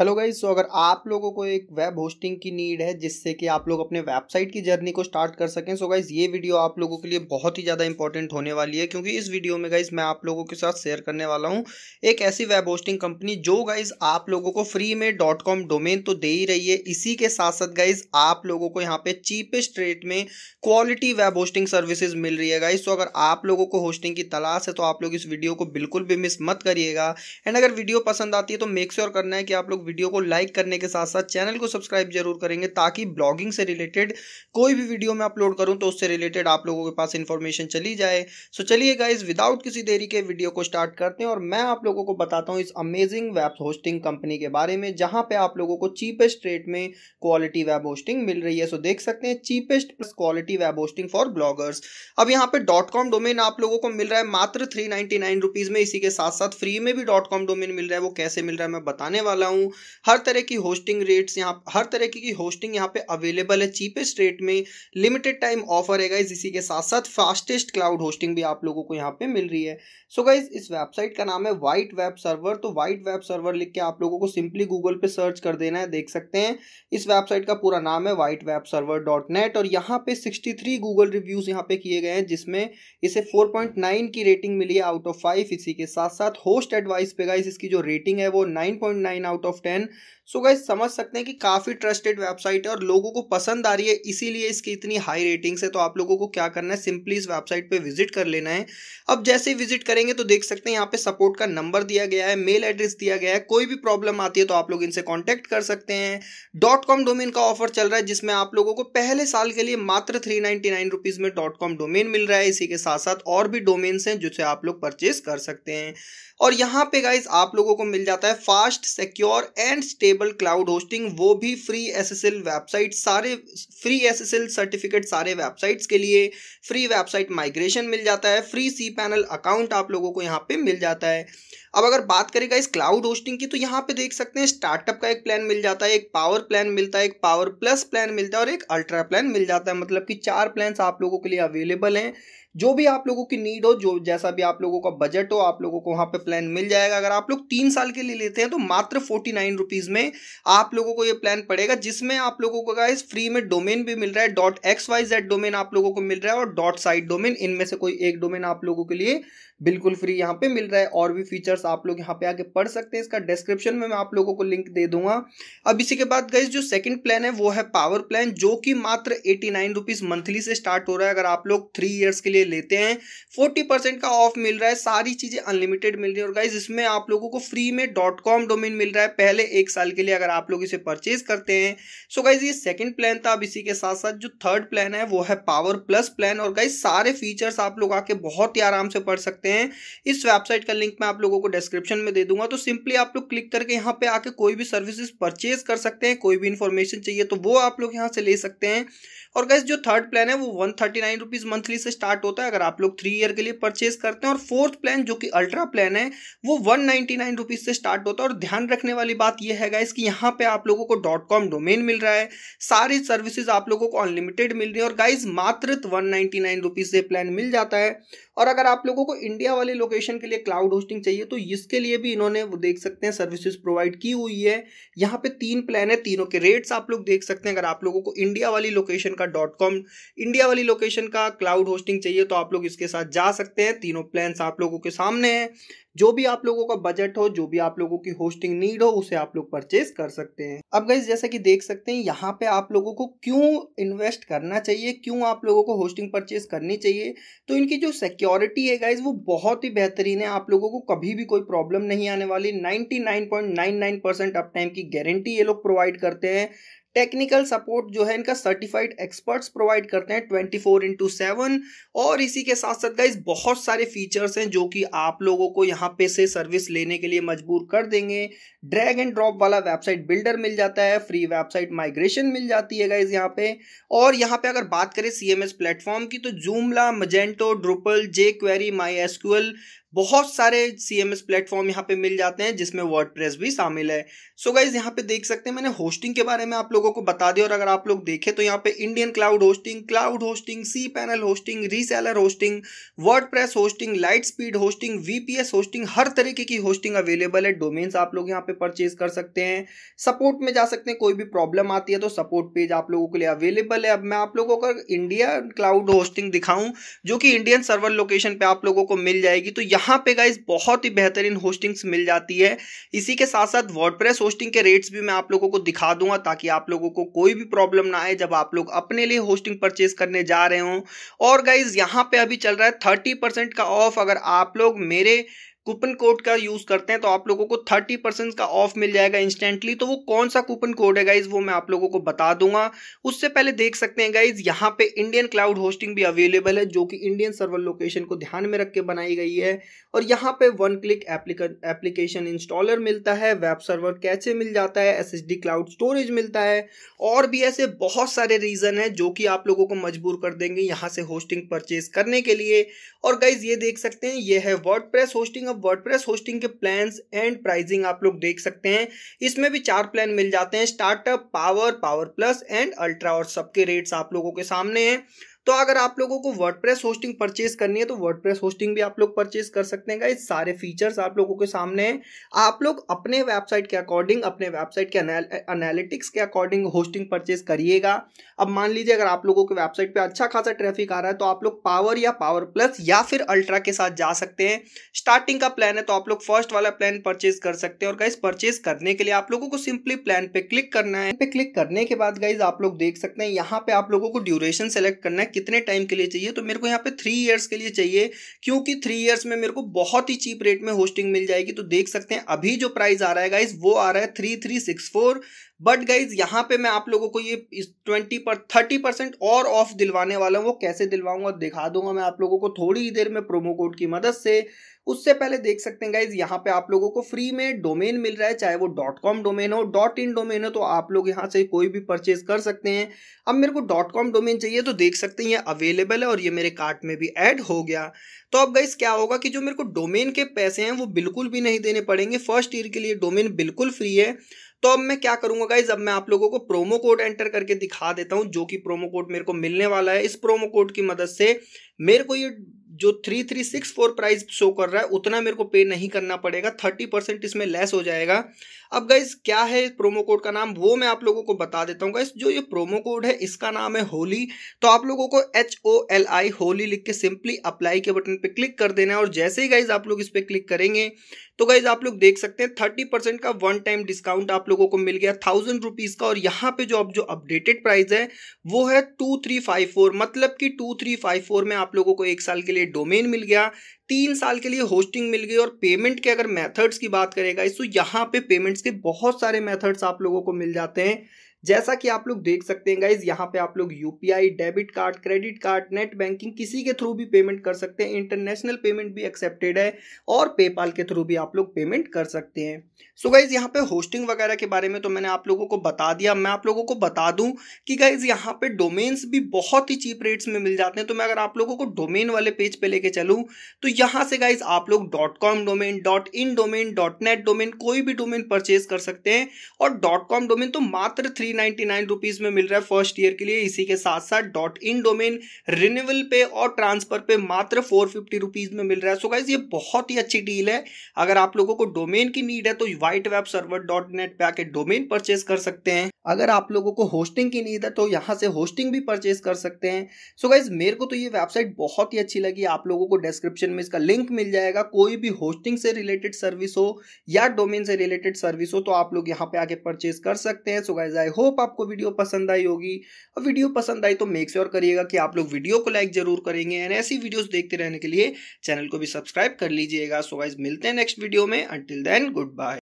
hello guys so अगर आप लोगों को एक वेब होस्टिंग की नीड है जिससे कि आप लोग अपने वेबसाइट की जर्नी को स्टार्ट कर सकें सो so गाइज ये वीडियो आप लोगों के लिए बहुत ही ज़्यादा इंपॉर्टेंट होने वाली है क्योंकि इस वीडियो में गाइज मैं आप लोगों के साथ शेयर करने वाला हूँ एक ऐसी वेब होस्टिंग कंपनी जो गाइज आप लोगों को फ्री में डॉट कॉम डोमेन तो दे ही रही है इसी के साथ साथ गाइज आप लोगों को यहाँ पे चीपेस्ट रेट में क्वालिटी वेब होस्टिंग सर्विसेज मिल रही है गाइज so तो अगर आप लोगों को होस्टिंग की तलाश है तो आप लोग इस वीडियो को बिल्कुल भी मिस मत करिएगा एंड अगर वीडियो पसंद आती है तो मेक श्योर करना है कि आप लोग वीडियो को लाइक करने के साथ साथ चैनल को सब्सक्राइब जरूर करेंगे ताकि ब्लॉगिंग से रिलेटेड कोई भी वीडियो मैं अपलोड करूँ तो उससे रिलेटेड आप लोगों के पास इन्फॉर्मेशन चली जाए सो चलिए गाइज विदाउट किसी देरी के वीडियो को स्टार्ट करते हैं और मैं आप लोगों को बताता हूँ इस अमेजिंग वेब होस्टिंग कंपनी के बारे में जहाँ पर आप लोगों को चीपेस्ट रेट में क्वालिटी वेब होस्टिंग मिल रही है सो देख सकते हैं cheapest plus quality web hosting for bloggers अब यहाँ पर डॉट कॉम डोमेन आप लोगों को मिल रहा है मात्र थ्री नाइन्टी नाइन रुपीज़ में इसी के साथ साथ फ्री में भी डॉट कॉम डोमेन मिल रहा है वो कैसे मिल रहा है मैं बताने वाला हूँ हर तरह की होस्टिंग रेट्स यहाँ हर तरह की होस्टिंग यहाँ पे अवेलेबल है चीपेस्ट रेट में लिमिटेड टाइम ऑफर है गाइज इसी के साथ साथ फास्टेस्ट क्लाउड होस्टिंग भी आप लोगों को यहाँ पे मिल रही है सो so गाइज इस वेबसाइट का नाम है वाइट वेब सर्वर तो वाइट वेब सर्वर लिख के आप लोगों को सिंपली गूगल पे सर्च कर देना है देख सकते हैं इस वेबसाइट का पूरा नाम है white web server dot net और यहाँ पे सिक्सटी थ्री गूगल रिव्यूज़ यहाँ पे किए गए हैं जिसमें इसे फोर पॉइंट नाइन की रेटिंग मिली है आउट ऑफ फाइव इसी के साथ साथ होस्ट एडवाइस पे गाइज इसकी जो रेटिंग है वो nine point nine out of of 10 so so guys समझ सकते हैं कि काफ़ी ट्रस्टेड वेबसाइट है और लोगों को पसंद आ रही है इसीलिए इसकी इतनी हाई रेटिंग्स है तो आप लोगों को क्या करना है सिंपली इस वेबसाइट पे विजिट कर लेना है अब जैसे विजिट करेंगे तो देख सकते हैं यहाँ पे सपोर्ट का नंबर दिया गया है मेल एड्रेस दिया गया है कोई भी प्रॉब्लम आती है तो आप लोग इनसे कॉन्टैक्ट कर सकते हैं डॉट कॉम डोमेन का ऑफर चल रहा है जिसमें आप लोगों को पहले साल के लिए मात्र थ्री नाइन्टी नाइन रुपीज़ में डॉट कॉम डोमेन मिल रहा है इसी के साथ साथ और भी डोमेन्स हैं जिसे आप लोग परचेज कर सकते हैं और यहाँ पे गाइज आप लोगों को मिल जाता है fast secure and stable available cloud hosting वो भी फ्री एसएसएल वेबसाइट सारे फ्री एसएसएल सर्टिफिकेट सारे वेबसाइट्स के लिए फ्री वेबसाइट माइग्रेशन मिल जाता है फ्री सी पैनल अकाउंट आप लोगों को यहाँ पे मिल जाता है अब अगर बात करेगा इस क्लाउड होस्टिंग की तो यहाँ पे देख सकते हैं स्टार्टअप का एक प्लान मिल जाता है एक पावर प्लान मिलता है एक पावर प्लस प्लान मिलता है और एक अल्ट्रा प्लान मिल जाता है मतलब कि चार प्लान्स आप लोगों के लिए अवेलेबल हैं जो भी आप लोगों की नीड हो जो जैसा भी आप लोगों का बजट हो आप लोगों को वहां पे प्लान मिल जाएगा अगर आप लोग तीन साल के लिए लेते हैं तो मात्र फोर्टी नाइन रुपीज़ में आप लोगों को ये प्लान पड़ेगा जिसमें आप लोगों को इस फ्री में डोमेन भी मिल रहा है dot X Y Z domain आप लोगों को मिल रहा है और डॉट साइड डोमेन इनमें से कोई एक डोमेन आप लोगों के लिए बिल्कुल फ्री यहाँ पे मिल रहा है और भी फीचर्स आप लोग यहाँ पे आगे पढ़ सकते हैं इसका डिस्क्रिप्शन में मैं आप लोगों को लिंक दे दूंगा अब इसी के बाद गई जो सेकंड प्लान है वो है पावर प्लान जो कि मात्र एटी नाइन रुपीज़ मंथली से स्टार्ट हो रहा है अगर आप लोग थ्री ईयर्स के लिए लिए लेते हैं फोर्टी परसेंट का ऑफ मिल रहा है सारी चीज़ें अनलिमिटेड मिल रही है और गाइज इसमें आप लोगों को फ्री में डॉट कॉम डोमेन मिल रहा है पहले एक साल के लिए अगर आप लोग इसे परचेज करते हैं सो गाइज ये सेकेंड प्लान था अब इसी के साथ साथ जो थर्ड प्लान है वो है पावर प्लस प्लान और गाइज सारे फीचर्स आप लोग आके बहुत ही आराम से पढ़ सकते हैं इस वेबसाइट का लिंक मैं आप लोगों को डिस्क्रिप्शन में दे दूंगा तो सिंपली आप लोग क्लिक करके यहाँ पे आके कोई भी सर्विसेज परचेज कर सकते हैं कोई भी इंफॉर्मेशन चाहिए तो वो आप लोग यहाँ से ले सकते हैं और गैस जो थर्ड प्लान है वो one thirty nine rupees monthly से स्टार्ट हो होता है अगर आप लोग थ्री ईयर के लिए परचेज करते हैं और फोर्थ प्लान जो कि अल्ट्रा प्लान है वो वन नाइन्टी से स्टार्ट होता है और ध्यान रखने वाली बात यह है गाइस कि यहाँ पे आप लोगों को डॉट कॉम डोमेन मिल रहा है सारी सर्विसेज आप लोगों को अनलिमिटेड मिल रही है और गाइज मात्र वन तो नाइन्टी से प्लान मिल जाता है और अगर आप लोगों को इंडिया वाले लोकेशन के लिए क्लाउड होस्टिंग चाहिए तो इसके लिए भी इन्होंने वो देख सकते हैं सर्विसेज प्रोवाइड की हुई है यहाँ पे तीन प्लान है तीनों के रेट्स आप लोग देख सकते हैं अगर आप लोगों को इंडिया वाली लोकेशन का डॉट कॉम इंडिया वाली लोकेशन का क्लाउड होस्टिंग चाहिए तो आप लोग इसके साथ जा सकते हैं तीनों प्लान्स आप लोगों के सामने हैं जो भी आप लोगों का बजट हो जो भी आप लोगों की होस्टिंग नीड हो उसे आप लोग परचेज कर सकते हैं अब गाइज जैसा कि देख सकते हैं यहाँ पे आप लोगों को क्यों इन्वेस्ट करना चाहिए क्यों आप लोगों को होस्टिंग परचेज करनी चाहिए तो इनकी जो सिक्योरिटी है गाइज वो बहुत ही बेहतरीन है आप लोगों को कभी भी कोई प्रॉब्लम नहीं आने वाली ninety nine point nine nine percent uptime की गारंटी ये लोग प्रोवाइड करते हैं टेक्निकल सपोर्ट जो है इनका सर्टिफाइड एक्सपर्ट्स प्रोवाइड करते हैं ट्वेंटी फोर इंटू सेवन और इसी के साथ साथ गाइज बहुत सारे फीचर्स हैं जो कि आप लोगों को यहाँ पे से सर्विस लेने के लिए मजबूर कर देंगे ड्रैग एंड ड्रॉप वाला वेबसाइट बिल्डर मिल जाता है फ्री वेबसाइट माइग्रेशन मिल जाती है गाइज यहाँ पे और यहाँ पे अगर बात करें सी एम एस प्लेटफॉर्म की तो Joomla Magento Drupal jQuery MySQL बहुत सारे सी एम एस प्लेटफॉर्म यहाँ पे मिल जाते हैं जिसमें वर्ड भी शामिल है सो so गाइज यहाँ पे देख सकते हैं मैंने होस्टिंग के बारे में आप लोगों को बता दिया और अगर आप लोग देखें तो यहाँ पे Indian cloud hosting cloud hosting cPanel hosting reseller hosting word hosting light speed hosting VPS hosting हर तरीके की होस्टिंग अवेलेबल है डोमेन्स आप लोग यहाँ पे परचेज कर सकते हैं सपोर्ट में जा सकते हैं कोई भी प्रॉब्लम आती है तो सपोर्ट पेज आप लोगों के लिए अवेलेबल है अब मैं आप लोगों का इंडिया क्लाउड होस्टिंग दिखाऊं जो कि इंडियन सर्वर लोकेशन पे आप लोगों को मिल जाएगी तो यहाँ यहाँ पे गाइज बहुत ही बेहतरीन होस्टिंग्स मिल जाती है इसी के साथ साथ वर्डप्रेस होस्टिंग के रेट्स भी मैं आप लोगों को दिखा दूंगा ताकि आप लोगों को कोई भी प्रॉब्लम ना आए जब आप लोग अपने लिए होस्टिंग परचेज करने जा रहे हो और गाइज यहाँ पे अभी चल रहा है थर्टी का ऑफ अगर आप लोग मेरे कूपन कोड का यूज करते हैं तो आप लोगों को थर्टी परसेंट का ऑफ मिल जाएगा इंस्टेंटली तो वो कौन सा कूपन कोड है गाइज वो मैं आप लोगों को बता दूंगा उससे पहले देख सकते हैं गाइज यहाँ पे इंडियन क्लाउड होस्टिंग भी अवेलेबल है जो कि इंडियन सर्वर लोकेशन को ध्यान में रख के बनाई गई है और यहाँ पे वन क्लिक एप्लीकेशन इंस्टॉलर मिलता है वेब सर्वर कैसे मिल जाता है एस क्लाउड स्टोरेज मिलता है और भी ऐसे बहुत सारे रीज़न हैं जो कि आप लोगों को मजबूर कर देंगे यहाँ से होस्टिंग परचेज करने के लिए और गाइज ये देख सकते हैं ये है वर्ड होस्टिंग अब वर्ड होस्टिंग के प्लान एंड प्राइजिंग आप लोग देख सकते हैं इसमें भी चार प्लान मिल जाते हैं startup power power plus and ultra और सबके रेट्स आप लोगों के सामने हैं तो अगर आप लोगों को वर्डप्रेस होस्टिंग परचेज करनी है तो वर्डप्रेस होस्टिंग भी आप लोग परचेज कर सकते हैं इस सारे फीचर्स आप लोगों के सामने हैं आप लोग अपने वेबसाइट के अकॉर्डिंग अपने वेबसाइट के एनालिटिक्स के अकॉर्डिंग होस्टिंग परचेज करिएगा अब मान लीजिए अगर आप लोगों के वेबसाइट पर अच्छा खासा ट्रैफिक आ रहा है तो आप लोग पावर या पावर प्लस या फिर अल्ट्रा के साथ जा सकते हैं स्टार्टिंग का प्लान है तो आप लोग फर्स्ट वाला प्लान परचेज कर सकते हैं और गाइज परचेज करने के लिए आप लोगों को सिंपली प्लान पे क्लिक करना है पे क्लिक करने के बाद गाइज आप लोग देख सकते हैं यहाँ पे आप लोगों को ड्यूरेशन सेलेक्ट करना है कितने टाइम के लिए चाहिए तो मेरे को यहाँ पे थ्री इयर्स के लिए चाहिए क्योंकि थ्री इयर्स में मेरे को बहुत ही चीप रेट में होस्टिंग मिल जाएगी तो देख सकते हैं अभी जो प्राइस आ रहा है गाइस वो आ रहा है three three six four but guys यहाँ पे मैं आप लोगों को ये ट्वेंटी पर थर्टी परसेंट और ऑफ दिलवाने वाला हूँ वो कैसे दिलवाऊंगा दिखा दूंगा मैं आप लोगों को थोड़ी ही देर में प्रोमो कोड की मदद से उससे पहले देख सकते हैं गाइज यहाँ पे आप लोगों को फ्री में डोमेन मिल रहा है चाहे वो डॉट कॉम डोमेन हो डॉट इन डोमेन हो तो आप लोग यहाँ से कोई भी परचेज कर सकते हैं अब मेरे को डॉट कॉम डोमेन चाहिए तो देख सकते हैं ये अवेलेबल है और ये मेरे कार्ट में भी ऐड हो गया तो अब गाइज क्या होगा कि जो मेरे को डोमेन के पैसे हैं वो बिल्कुल भी नहीं देने पड़ेंगे फर्स्ट ईयर के लिए डोमेन बिल्कुल फ्री है तो अब मैं क्या करूंगा गाइज अब मैं आप लोगों को प्रोमो कोड एंटर करके दिखा देता हूं जो कि प्रोमो कोड मेरे को मिलने वाला है इस प्रोमो कोड की मदद से मेरे को ये जो three three six four price show कर रहा है उतना मेरे को पे नहीं करना पड़ेगा थर्टी परसेंट इसमें लेस हो जाएगा अब गाइज क्या है प्रोमो कोड का नाम वो मैं आप लोगों को बता देता हूँ गाइज जो ये प्रोमो कोड है इसका नाम है होली तो आप लोगों को H O L I Holi लिख के सिंपली अप्लाई के बटन पे क्लिक कर देना है और जैसे ही गाइज आप लोग इस पर क्लिक करेंगे तो गाइज आप लोग देख सकते हैं थर्टी परसेंट का वन टाइम डिस्काउंट आप लोगों को मिल गया थाउजेंड रुपीज का और यहाँ पे जो अब जो अपडेटेड प्राइस है वो है टू थ्री फाइव फोर मतलब कि टू थ्री फाइव फोर में आप लोगों को एक साल के लिए डोमेन मिल गया तीन साल के लिए होस्टिंग मिल गई और पेमेंट के अगर मेथड्स की बात करेगा इस तो यहाँ पे पेमेंट्स के बहुत सारे मेथड्स आप लोगों को मिल जाते हैं जैसा कि आप लोग देख सकते हैं गाइज यहाँ पे आप लोग UPI debit card credit card net banking किसी के थ्रू भी पेमेंट कर सकते हैं इंटरनेशनल पेमेंट भी एक्सेप्टेड है और पेपाल के थ्रू भी आप लोग पेमेंट कर सकते हैं सो गाइज यहाँ पे होस्टिंग वगैरह के बारे में तो मैंने आप लोगों को बता दिया मैं आप लोगों को बता दूं कि गाइज यहाँ पे डोमेन्स भी बहुत ही चीप रेट्स में मिल जाते हैं तो मैं अगर आप लोगों को डोमेन वाले पेज पे लेके चलूँ तो यहाँ से गाइज आप लोग dot com domain dot in domain dot net domain कोई भी डोमेन परचेज कर सकते हैं और डॉट कॉम डोमेन तो मात्र three three ninety nine rupees में मिल रहा है फर्स्ट ईयर के लिए इसी के साथ साथ डॉट इन डोमेन रिन्यूअल पे और ट्रांसफर पे मात्र फोर फिफ्टी रुपीज में मिल रहा है सो गाइज ये बहुत ही अच्छी डील है अगर आप लोगों को डोमेन की नीड है तो white web server dot net पे आके डोमेन परचेज कर सकते हैं अगर आप लोगों को होस्टिंग की नीड है तो यहाँ से होस्टिंग भी परचेज कर सकते हैं सो so गाइज मेरे को तो ये वेबसाइट बहुत ही अच्छी लगी आप लोगों को डिस्क्रिप्शन में इसका लिंक मिल जाएगा कोई भी होस्टिंग से रिलेटेड सर्विस हो या डोमेन से रिलेटेड सर्विस हो तो आप लोग यहाँ पे आके परचेज कर सकते हैं सो गाइज आई होप आपको वीडियो पसंद आई होगी और वीडियो पसंद आई तो मेक श्योर करिएगा कि आप लोग वीडियो को लाइक जरूर करेंगे एंड ऐसी वीडियोज देखते रहने के लिए चैनल को भी सब्सक्राइब कर लीजिएगा सो गाइज मिलते हैं नेक्स्ट वीडियो में अंटिल देन गुड बाय